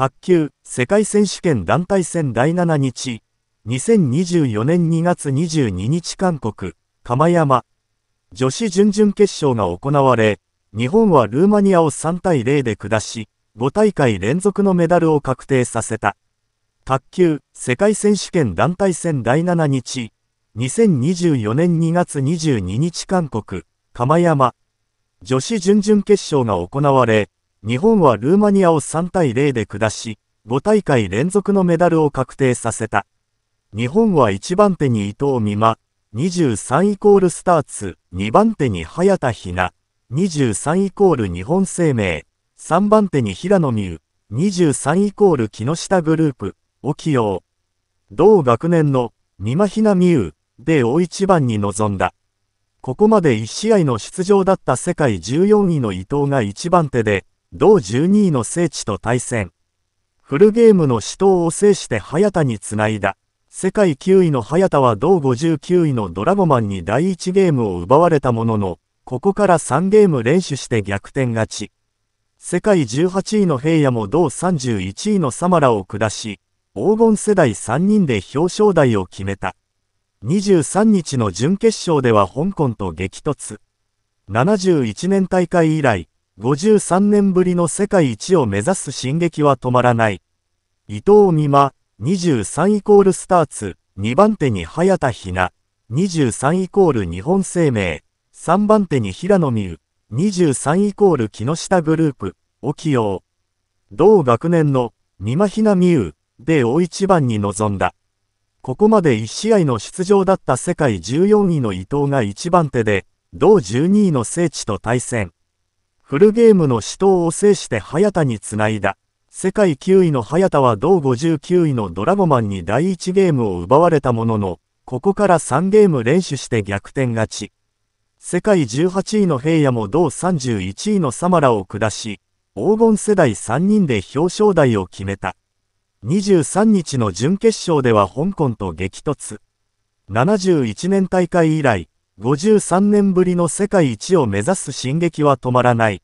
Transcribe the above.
卓球世界選手権団体戦第7日2024年2月22日韓国釜山女子準々決勝が行われ日本はルーマニアを3対0で下し5大会連続のメダルを確定させた卓球世界選手権団体戦第7日2024年2月22日韓国釜山女子準々決勝が行われ日本はルーマニアを3対0で下し、5大会連続のメダルを確定させた。日本は1番手に伊藤美誠、23イコールスターツ、2番手に早田ひな、23イコール日本生命、3番手に平野美宇、23イコール木下グループ、を起用。同学年の美馬ひな美宇で大一番に臨んだ。ここまで1試合の出場だった世界14位の伊藤が1番手で、同12位の聖地と対戦。フルゲームの死闘を制して早田につないだ。世界9位の早田は同59位のドラゴマンに第1ゲームを奪われたものの、ここから3ゲーム連取して逆転勝ち。世界18位の平野も同31位のサマラを下し、黄金世代3人で表彰台を決めた。23日の準決勝では香港と激突。71年大会以来、53年ぶりの世界一を目指す進撃は止まらない。伊藤美馬、23イコールスターツ、2番手に早田ひな、23イコール日本生命、3番手に平野美宇、23イコール木下グループ、沖陽。同学年の美馬ひな美宇で大一番に臨んだ。ここまで1試合の出場だった世界14位の伊藤が1番手で、同12位の聖地と対戦。フルゲームの死闘を制して早田につないだ。世界9位の早田は同59位のドラゴマンに第1ゲームを奪われたものの、ここから3ゲーム連取して逆転勝ち。世界18位の平野も同31位のサマラを下し、黄金世代3人で表彰台を決めた。23日の準決勝では香港と激突。71年大会以来、53年ぶりの世界一を目指す進撃は止まらない。